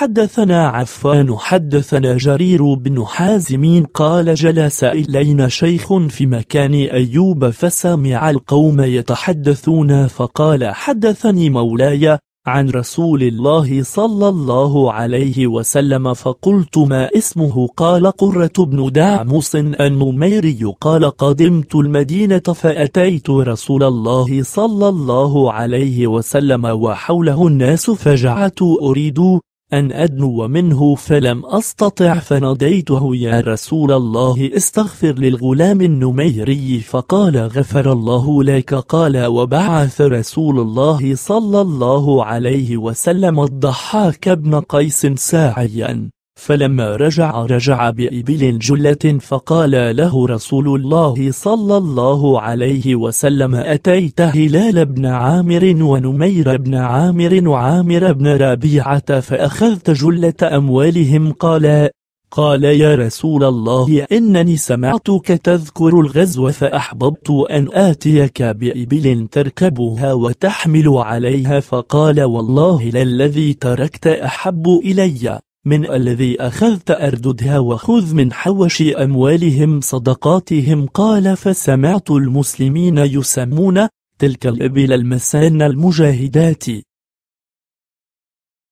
حدثنا عفان حدثنا جرير بن حازم قال جلس إلينا شيخ في مكان أيوب فسمع القوم يتحدثون فقال حدثني مولاي عن رسول الله صلى الله عليه وسلم فقلت ما اسمه قال قرة بن دعمس النميري قال قدمت المدينة فأتيت رسول الله صلى الله عليه وسلم وحوله الناس فجعت أريد أن أدنو منه فلم أستطع فناديته يا رسول الله استغفر للغلام النميري فقال غفر الله لك قال وبعث رسول الله صلى الله عليه وسلم الضحاك بن قيس ساعيا فلما رجع رجع بإبل جلة فقال له رسول الله صلى الله عليه وسلم أتيت هلال بن عامر ونمير بن عامر وعامر بن ربيعة فأخذت جلة أموالهم قال قال يا رسول الله إنني سمعتك تذكر الغزو فأحببت أن آتيك بإبل تركبها وتحمل عليها فقال والله للذي تركت أحب إلي من الذي أخذت أرددها وخذ من حوش أموالهم صدقاتهم قال فسمعت المسلمين يسمون تلك الإبل المسان المجاهدات